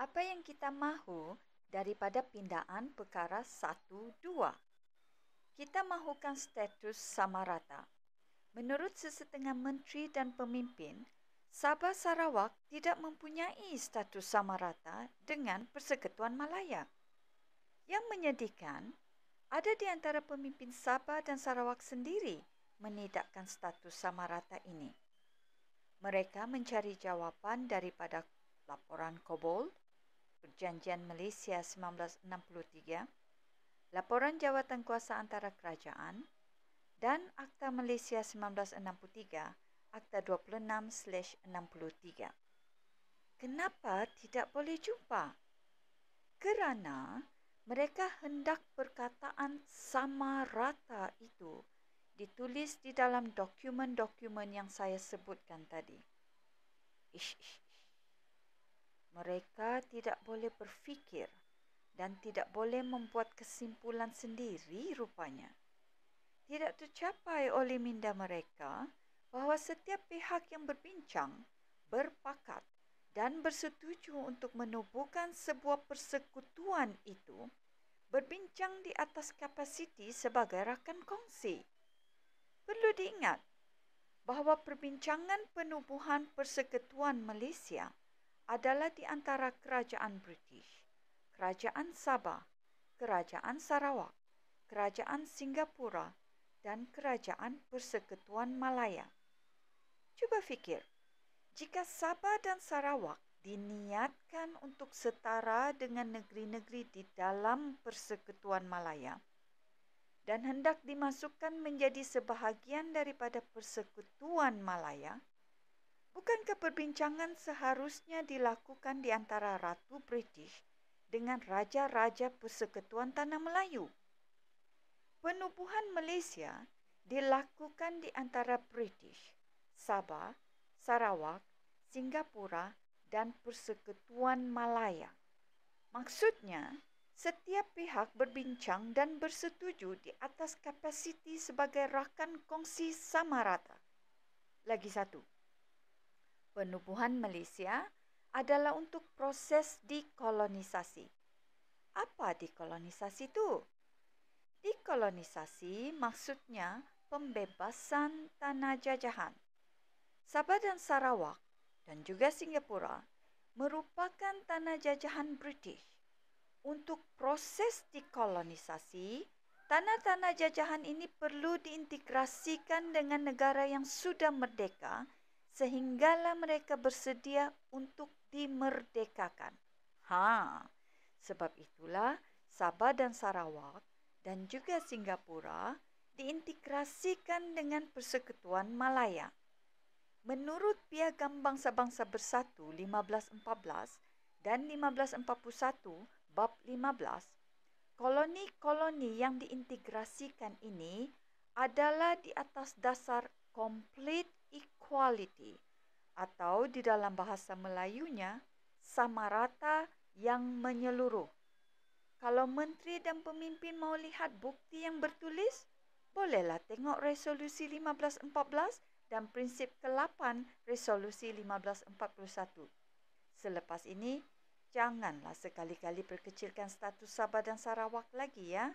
apa yang kita mahu daripada pindaan perkara 1-2? Kita mahukan status sama rata. Menurut sesetengah menteri dan pemimpin, Sabah Sarawak tidak mempunyai status sama rata dengan Persekutuan Malaya. Yang menyedihkan, ada di antara pemimpin Sabah dan Sarawak sendiri menidakkan status sama rata ini. Mereka mencari jawapan daripada laporan Kobold Perjanjian Malaysia 1963, Laporan Jawatan Kuasa Antara Kerajaan dan Akta Malaysia 1963, Akta 26-63. Kenapa tidak boleh jumpa? Kerana mereka hendak perkataan sama rata itu ditulis di dalam dokumen-dokumen yang saya sebutkan tadi. Ish, ish, mereka tidak boleh berfikir dan tidak boleh membuat kesimpulan sendiri rupanya. Tidak tercapai oleh minda mereka bahawa setiap pihak yang berbincang, berpakat dan bersetuju untuk menubuhkan sebuah persekutuan itu berbincang di atas kapasiti sebagai rakan kongsi. Perlu diingat bahawa perbincangan penubuhan persekutuan Malaysia – adalah di antara kerajaan British, kerajaan Sabah, kerajaan Sarawak, kerajaan Singapura dan kerajaan Persekutuan Malaya. Cuba fikir, jika Sabah dan Sarawak diniatkan untuk setara dengan negeri-negeri di dalam Persekutuan Malaya dan hendak dimasukkan menjadi sebahagian daripada Persekutuan Malaya, Tindakan keperbincangan seharusnya dilakukan di antara Ratu British dengan Raja-Raja Persekutuan Tanah Melayu. Penubuhan Malaysia dilakukan di antara British, Sabah, Sarawak, Singapura dan Persekutuan Malaya. Maksudnya, setiap pihak berbincang dan bersetuju di atas kapasiti sebagai rakan kongsi sama rata. Lagi satu, penubuhan Malaysia adalah untuk proses dekolonisasi. Apa dekolonisasi itu? Dekolonisasi maksudnya pembebasan tanah jajahan. Sabah dan Sarawak dan juga Singapura merupakan tanah jajahan British. Untuk proses dekolonisasi, tanah-tanah jajahan ini perlu diintegrasikan dengan negara yang sudah merdeka sehinggalah mereka bersedia untuk dimerdekakan. Ha, sebab itulah Sabah dan Sarawak dan juga Singapura diintegrasikan dengan Persekutuan Malaya. Menurut Piagam Bangsa-Bangsa Bersatu 1514 dan 1541 bab 15, koloni-koloni yang diintegrasikan ini adalah di atas dasar complete equality atau di dalam bahasa Melayunya sama rata yang menyeluruh. Kalau menteri dan pemimpin mau lihat bukti yang bertulis, bolehlah tengok resolusi 1514 dan prinsip ke-8 resolusi 1541. Selepas ini, janganlah sekali-kali perkecilkan status Sabah dan Sarawak lagi ya.